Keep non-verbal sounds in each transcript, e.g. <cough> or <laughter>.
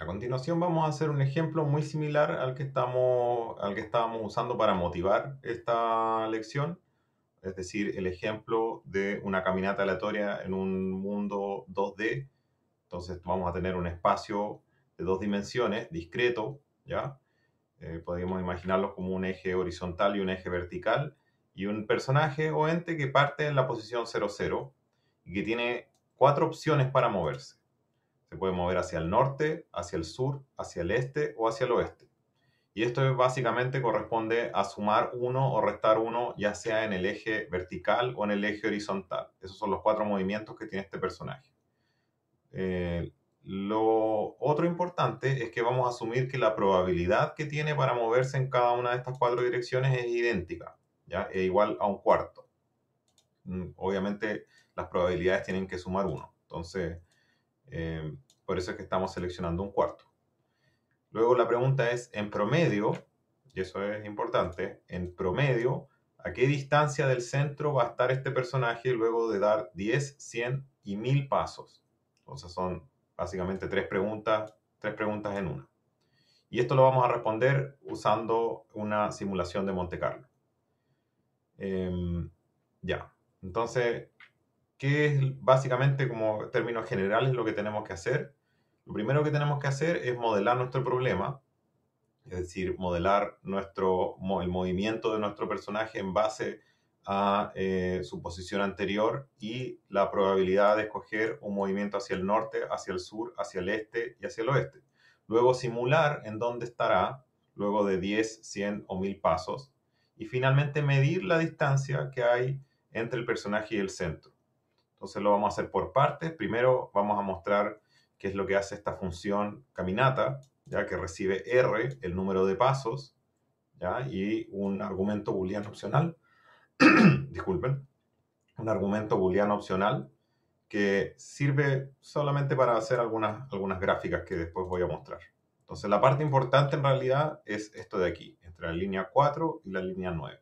A continuación vamos a hacer un ejemplo muy similar al que, estamos, al que estábamos usando para motivar esta lección, es decir, el ejemplo de una caminata aleatoria en un mundo 2D. Entonces vamos a tener un espacio de dos dimensiones, discreto, ¿ya? Eh, podríamos imaginarlo como un eje horizontal y un eje vertical, y un personaje o ente que parte en la posición 0, 0, y que tiene cuatro opciones para moverse. Se puede mover hacia el norte, hacia el sur, hacia el este o hacia el oeste. Y esto básicamente corresponde a sumar uno o restar uno, ya sea en el eje vertical o en el eje horizontal. Esos son los cuatro movimientos que tiene este personaje. Eh, lo otro importante es que vamos a asumir que la probabilidad que tiene para moverse en cada una de estas cuatro direcciones es idéntica, ¿ya? Es igual a un cuarto. Mm, obviamente las probabilidades tienen que sumar uno. Entonces, eh, por eso es que estamos seleccionando un cuarto. Luego la pregunta es, en promedio, y eso es importante, en promedio, ¿a qué distancia del centro va a estar este personaje luego de dar 10, 100 y 1000 pasos? sea, son básicamente tres preguntas, tres preguntas en una. Y esto lo vamos a responder usando una simulación de Monte Carlo. Em, ya, entonces ¿Qué es básicamente como términos generales lo que tenemos que hacer? Lo primero que tenemos que hacer es modelar nuestro problema, es decir, modelar nuestro, el movimiento de nuestro personaje en base a eh, su posición anterior y la probabilidad de escoger un movimiento hacia el norte, hacia el sur, hacia el este y hacia el oeste. Luego simular en dónde estará luego de 10, 100 o 1000 pasos. Y finalmente medir la distancia que hay entre el personaje y el centro. Entonces lo vamos a hacer por partes. Primero vamos a mostrar qué es lo que hace esta función caminata, ya que recibe R, el número de pasos, y un argumento booleano opcional. <clears throat> Disculpen. Un argumento booleano opcional que sirve solamente para hacer algunas, algunas gráficas que después voy a mostrar. Entonces la parte importante en realidad es esto de aquí, entre la línea 4 y la línea 9.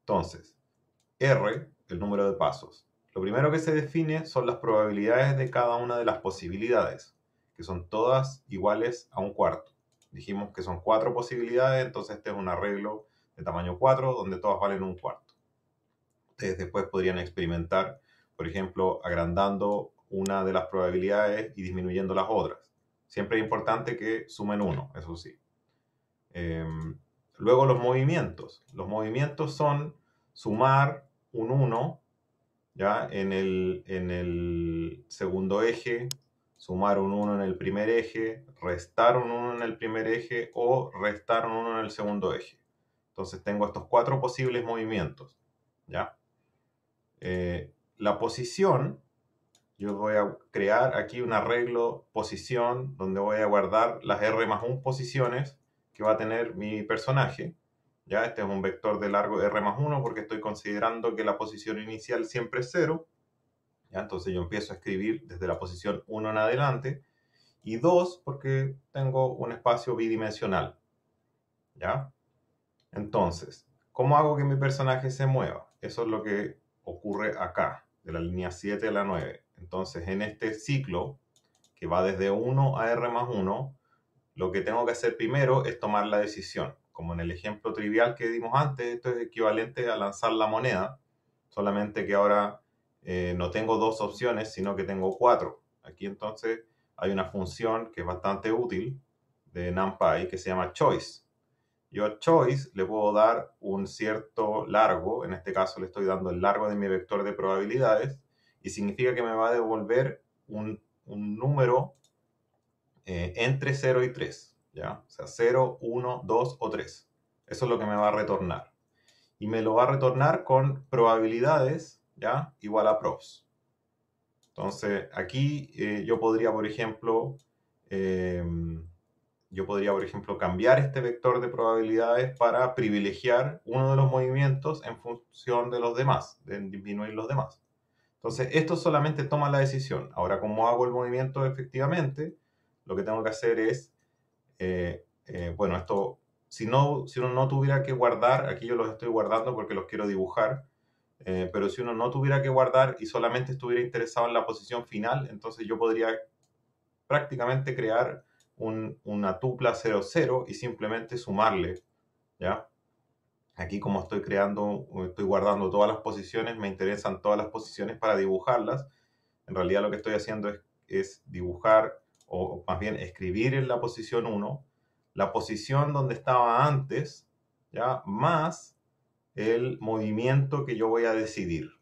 Entonces, R, el número de pasos, lo primero que se define son las probabilidades de cada una de las posibilidades, que son todas iguales a un cuarto. Dijimos que son cuatro posibilidades, entonces este es un arreglo de tamaño 4 donde todas valen un cuarto. Ustedes después podrían experimentar, por ejemplo, agrandando una de las probabilidades y disminuyendo las otras. Siempre es importante que sumen uno, eso sí. Em, luego los movimientos. Los movimientos son sumar un 1 ¿ya? En el, segundo eje, sumar un 1 en el primer eje, restar un 1 en el primer eje o restar un 1 en el segundo eje. Entonces tengo estos cuatro posibles movimientos, ¿ya? Eh, la posición, yo voy a crear aquí un arreglo posición donde voy a guardar las R más 1 posiciones que va a tener mi personaje ya, este es un vector de largo R más 1 porque estoy considerando que la posición inicial siempre es 0. Entonces yo empiezo a escribir desde la posición 1 en adelante. Y 2 porque tengo un espacio bidimensional. ¿Ya? Entonces, ¿cómo hago que mi personaje se mueva? Eso es lo que ocurre acá, de la línea 7 a la 9. Entonces, en este ciclo, que va desde 1 a R más 1, lo que tengo que hacer primero es tomar la decisión como en el ejemplo trivial que dimos antes, esto es equivalente a lanzar la moneda, solamente que ahora eh, no tengo dos opciones, sino que tengo cuatro. Aquí entonces hay una función que es bastante útil de NumPy que se llama choice. Yo a choice le puedo dar un cierto largo, en este caso le estoy dando el largo de mi vector de probabilidades, y significa que me va a devolver un, número eh, entre 0 y 3. O sea, 0, 1, 2 o 3. Eso es lo que me va a retornar. Y me lo va a retornar con probabilidades, ¿ya? Igual a pros Entonces, aquí eh, yo podría, por ejemplo, em, yo podría, por ejemplo, cambiar este vector de probabilidades para privilegiar uno de los movimientos en función de los demás, de disminuir los demás. Entonces, esto solamente toma la decisión. Ahora, como hago el movimiento efectivamente, lo que tengo que hacer es eh, eh, bueno, esto, si, no, si uno no tuviera que guardar, aquí yo los estoy guardando porque los quiero dibujar, eh, pero si uno no tuviera que guardar y solamente estuviera interesado en la posición final, entonces yo podría prácticamente crear una tupla 00 y simplemente sumarle, ¿ya? Aquí como estoy creando, estoy guardando todas las posiciones, me interesan todas las posiciones para dibujarlas. En realidad lo que estoy haciendo es dibujar o más bien escribir en la posición 1 la posición donde estaba antes, ¿ya? Más el movimiento que yo voy a decidir.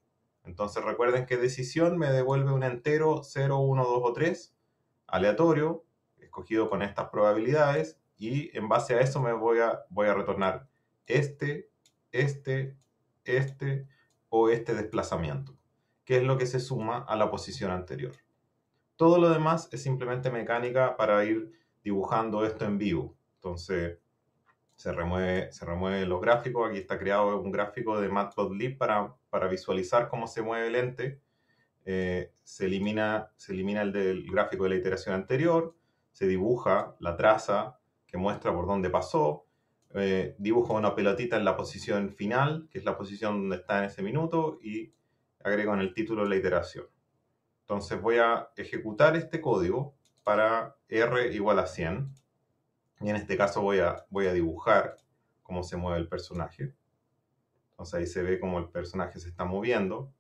Entonces recuerden que decisión me devuelve un entero 0, 1, 2 o 3, aleatorio, escogido con estas probabilidades, y en base a eso me voy a, voy a retornar este, este, este o este desplazamiento, que es lo que se suma a la posición anterior. Todo lo demás es simplemente mecánica para ir dibujando esto en vivo. Entonces, se remueve, se remueve los gráficos. Aquí está creado un gráfico de Matplotlib para, para visualizar cómo se mueve el ente. Eh, se, elimina, se elimina el del gráfico de la iteración anterior. Se dibuja la traza que muestra por dónde pasó. Eh, dibujo una pelotita en la posición final, que es la posición donde está en ese minuto, y agrego en el título la iteración. Entonces voy a ejecutar este código para R igual a 100. Y en este caso voy a, voy a dibujar cómo se mueve el personaje. Entonces ahí se ve cómo el personaje se está moviendo.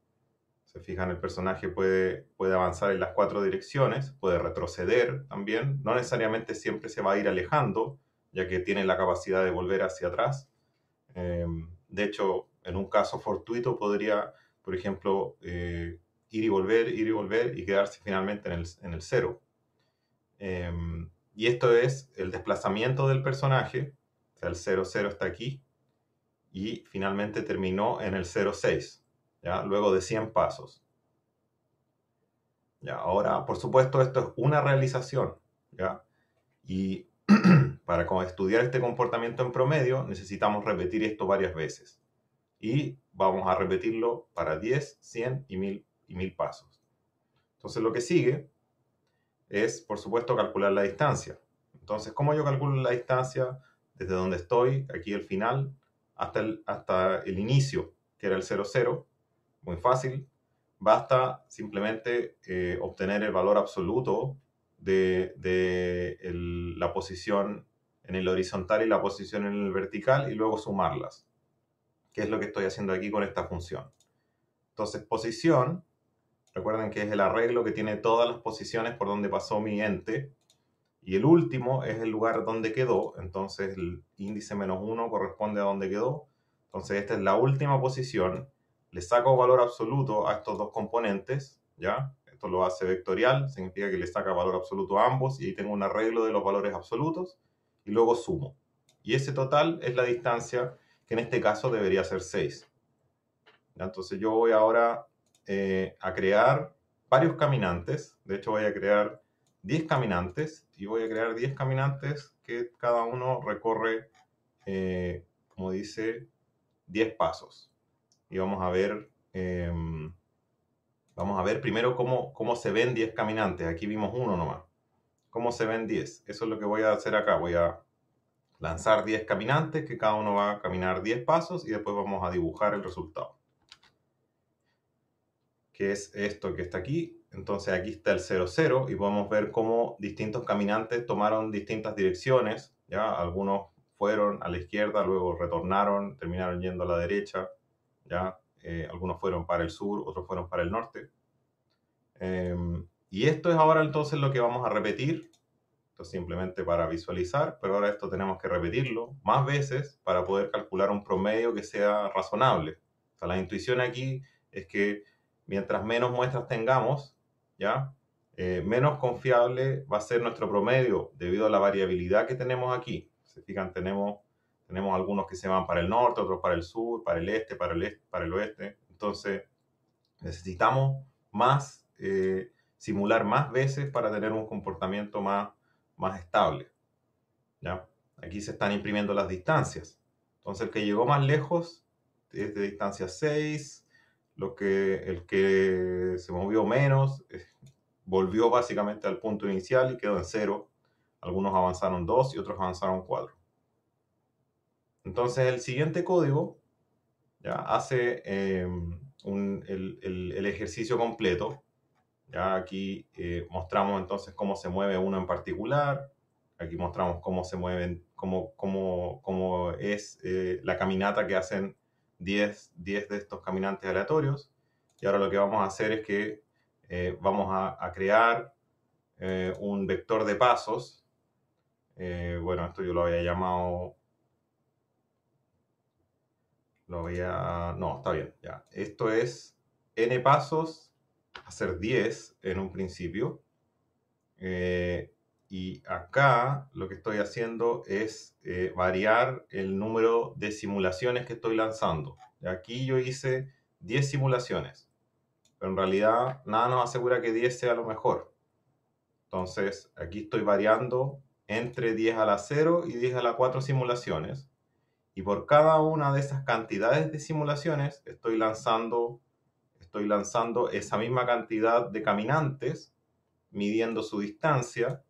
Se fijan, el personaje puede, puede avanzar en las cuatro direcciones, puede retroceder también. No necesariamente siempre se va a ir alejando, ya que tiene la capacidad de volver hacia atrás. Em, de hecho, en un caso fortuito podría, por ejemplo, eh, ir y volver, ir y volver y quedarse finalmente en el, en el cero. Eh, y esto es el desplazamiento del personaje, o sea, el 00 está aquí, y finalmente terminó en el 06, ¿ya? luego de 100 pasos. ¿Ya? Ahora, por supuesto, esto es una realización, ¿ya? y <clears throat> para estudiar este comportamiento en promedio necesitamos repetir esto varias veces. Y vamos a repetirlo para 10, 100 y 1000 y mil pasos. Entonces lo que sigue es, por supuesto, calcular la distancia. Entonces, ¿cómo yo calculo la distancia desde donde estoy, aquí el final, hasta el, hasta el inicio, que era el 00? Muy fácil. Basta simplemente eh, obtener el valor absoluto de, la posición en el horizontal y la posición en el vertical y luego sumarlas, que es lo que estoy haciendo aquí con esta función. Entonces, posición Recuerden que es el arreglo que tiene todas las posiciones por donde pasó mi ente. Y el último es el lugar donde quedó. Entonces el índice menos 1 corresponde a donde quedó. Entonces esta es la última posición. Le saco valor absoluto a estos dos componentes. ¿ya? Esto lo hace vectorial. Significa que le saca valor absoluto a ambos. Y ahí tengo un arreglo de los valores absolutos. Y luego sumo. Y ese total es la distancia que en este caso debería ser 6. Entonces yo voy ahora eh, a crear varios caminantes. De hecho, voy a crear 10 caminantes y voy a crear 10 caminantes que cada uno recorre, eh, como dice, 10 pasos. Y vamos a ver, em, vamos a ver primero cómo, cómo se ven 10 caminantes. Aquí vimos uno nomás. ¿Cómo se ven 10? Eso es lo que voy a hacer acá. Voy a lanzar 10 caminantes, que cada uno va a caminar 10 pasos y después vamos a dibujar el resultado que es esto que está aquí. Entonces aquí está el 00 y podemos ver cómo distintos caminantes tomaron distintas direcciones. ¿ya? Algunos fueron a la izquierda, luego retornaron, terminaron yendo a la derecha. ¿ya? Eh, algunos fueron para el sur, otros fueron para el norte. Em, y esto es ahora entonces lo que vamos a repetir. Esto es simplemente para visualizar, pero ahora esto tenemos que repetirlo más veces para poder calcular un promedio que sea razonable. la intuición aquí es que mientras menos muestras tengamos, ¿ya? Eh, menos confiable va a ser nuestro promedio debido a la variabilidad que tenemos aquí. Se fijan, tenemos, tenemos algunos que se van para el norte, otros para el sur, para el este, para el, este, para el oeste. Entonces, necesitamos más, eh, simular más veces para tener un comportamiento más, más estable. Aquí se están imprimiendo las distancias. Entonces, el que llegó más lejos es de distancia 6, que, el que se movió menos eh, volvió básicamente al punto inicial y quedó en cero. Algunos avanzaron dos y otros avanzaron cuatro. Entonces el siguiente código ya hace em, el, ejercicio completo. Ya aquí eh, mostramos entonces cómo se mueve uno en particular. Aquí mostramos cómo se mueven, cómo, es eh, la caminata que hacen 10, de estos caminantes aleatorios. Y ahora lo que vamos a hacer es que eh, vamos a, crear eh, un vector de pasos. Eh, bueno, esto yo lo había llamado... Lo había... No, está bien, ya. Esto es n pasos, hacer 10 en un principio y acá lo que estoy haciendo es eh, variar el número de simulaciones que estoy lanzando. Aquí yo hice 10 simulaciones, pero en realidad nada nos asegura que 10 sea lo mejor. Entonces aquí estoy variando entre 10 a la 0 y 10 a la 4 simulaciones. Y por cada una de esas cantidades de simulaciones estoy lanzando, estoy lanzando esa misma cantidad de caminantes, midiendo su distancia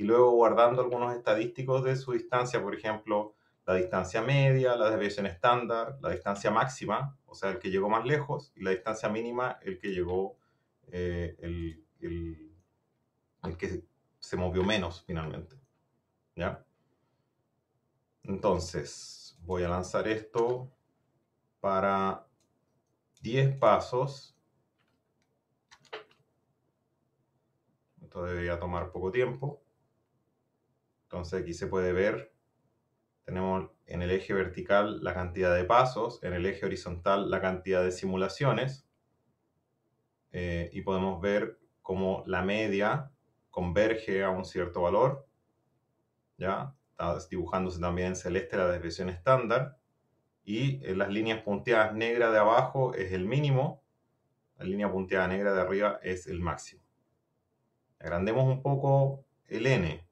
y luego guardando algunos estadísticos de su distancia, por ejemplo, la distancia media, la desviación estándar, la distancia máxima, o sea, el que llegó más lejos, y la distancia mínima, el que llegó, eh, el, que se movió menos finalmente. ¿Ya? Entonces, voy a lanzar esto para 10 pasos. Esto debería tomar poco tiempo. Entonces aquí se puede ver, tenemos en el eje vertical la cantidad de pasos, en el eje horizontal la cantidad de simulaciones eh, y podemos ver cómo la media converge a un cierto valor. ¿ya? Está dibujándose también en celeste la desviación estándar y las líneas punteadas negras de abajo es el mínimo, la línea punteada negra de arriba es el máximo. Agrandemos un poco el n.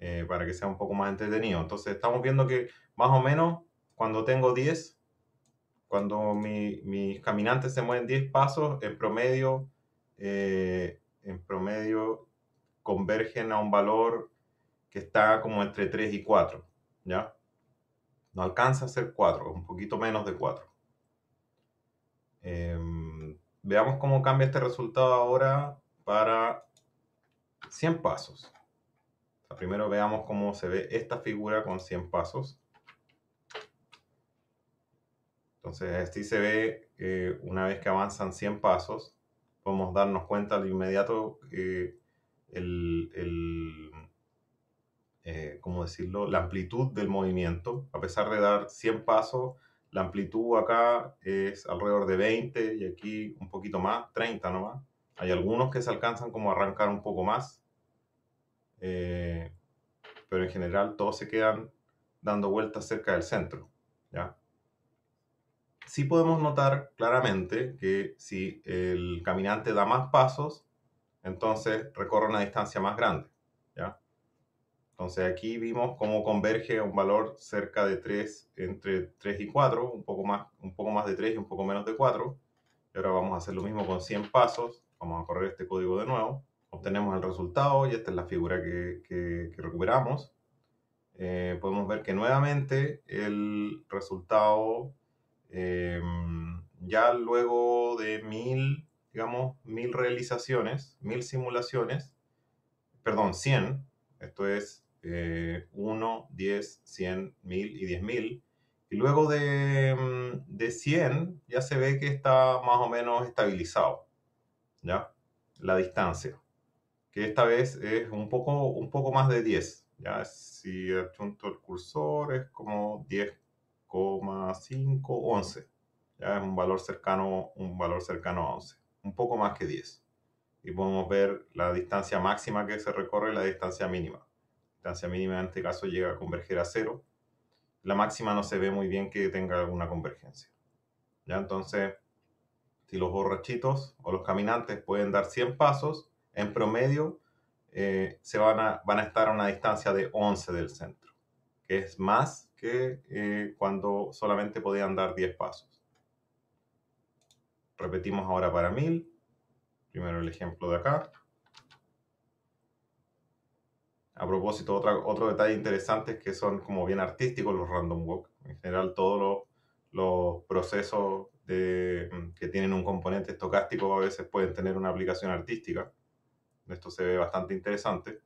Eh, para que sea un poco más entretenido. Entonces estamos viendo que más o menos cuando tengo 10, cuando mis caminantes se mueven 10 pasos, en promedio, eh, en promedio convergen a un valor que está como entre 3 y 4, ¿ya? No alcanza a ser 4, un poquito menos de 4. Em, veamos cómo cambia este resultado ahora para 100 pasos primero veamos cómo se ve esta figura con 100 pasos. Entonces, así se ve eh, una vez que avanzan 100 pasos, podemos darnos cuenta de inmediato eh, el, decirlo?, la amplitud del movimiento. A pesar de dar 100 pasos, la amplitud acá es alrededor de 20 y aquí un poquito más, 30 nomás. Hay algunos que se alcanzan como a arrancar un poco más, eh, pero en general todos se quedan dando vueltas cerca del centro. ¿ya? Sí podemos notar claramente que si el caminante da más pasos, entonces recorre una distancia más grande. ¿ya? Entonces aquí vimos cómo converge un valor cerca de 3, entre 3 y 4, un poco más, un poco más de 3 y un poco menos de 4. Y ahora vamos a hacer lo mismo con 100 pasos. Vamos a correr este código de nuevo obtenemos el resultado y esta es la figura que, recuperamos. Eh, podemos ver que nuevamente el resultado eh, ya luego de mil, digamos, mil realizaciones, mil simulaciones, perdón, 100, esto es 1, 10, 100, 1000 y 10000, y luego de, mm, de 100 ya se ve que está más o menos estabilizado, ¿ya? La distancia que esta vez es un poco, un poco más de 10. ¿ya? Si adjunto el cursor es como 10,5, ¿ya? Es un valor, cercano, un valor cercano a 11, un poco más que 10. Y podemos ver la distancia máxima que se recorre y la distancia mínima. La distancia mínima en este caso llega a converger a 0. La máxima no se ve muy bien que tenga alguna convergencia. ¿ya? Entonces, si los borrachitos o los caminantes pueden dar 100 pasos, en promedio eh, se van a, a estar a una distancia de 11 del centro, que es más que eh, cuando solamente podían dar 10 pasos. Repetimos ahora para 1000. Primero el ejemplo de acá. A propósito, otro detalle interesante es que son como bien artísticos los random walk. En general, todos los, procesos mm, que tienen un componente estocástico a veces pueden tener una aplicación artística. Esto se ve bastante interesante.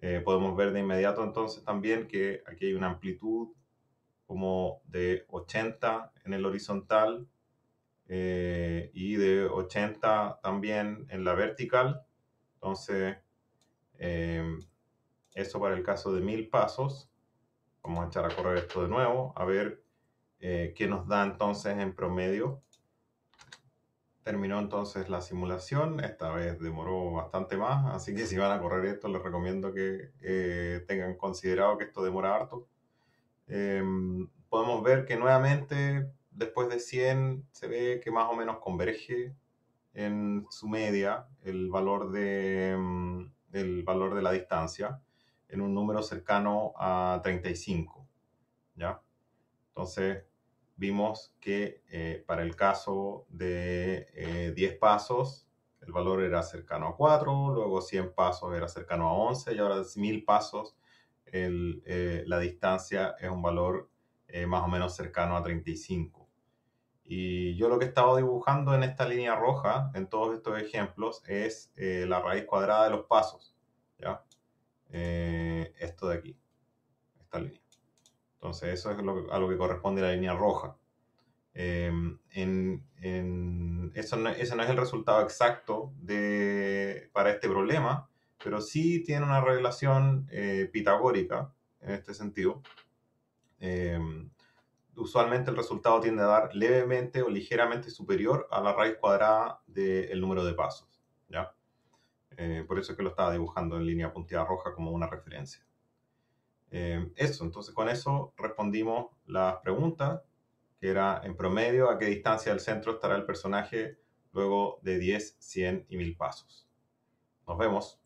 Eh, podemos ver de inmediato entonces también que aquí hay una amplitud como de 80 en el horizontal eh, y de 80 también en la vertical. Entonces, eh, eso para el caso de mil pasos. Vamos a echar a correr esto de nuevo, a ver qué nos da entonces en promedio. Terminó entonces la simulación, esta vez demoró bastante más, así que si van a correr esto les recomiendo que eh, tengan considerado que esto demora harto. Em, podemos ver que nuevamente después de 100 se ve que más o menos converge en su media el valor de, em, el valor de la distancia en un número cercano a 35. ¿ya? Entonces vimos que eh, para el caso de 10 eh, pasos, el valor era cercano a 4, luego 100 pasos era cercano a 11 y ahora 1000 pasos eh, la distancia es un valor más o menos cercano a 35. Y yo lo que he estado dibujando en esta línea roja, en todos estos ejemplos, es la raíz cuadrada de los pasos. esto de aquí, esta línea. Entonces, eso es lo que, a lo que corresponde la línea roja. Em, en, eso no, ese no es el resultado exacto para este problema, pero sí tiene una relación eh, pitagórica en este sentido. Em, usualmente el resultado tiende a dar levemente o ligeramente superior a la raíz cuadrada del número de pasos. ¿ya? Eh, por eso es que lo estaba dibujando en línea punteada roja como una referencia. Eh, eso, entonces con eso respondimos las preguntas, que era en promedio a qué distancia del centro estará el personaje luego de 10, 100 y 1000 pasos. Nos vemos.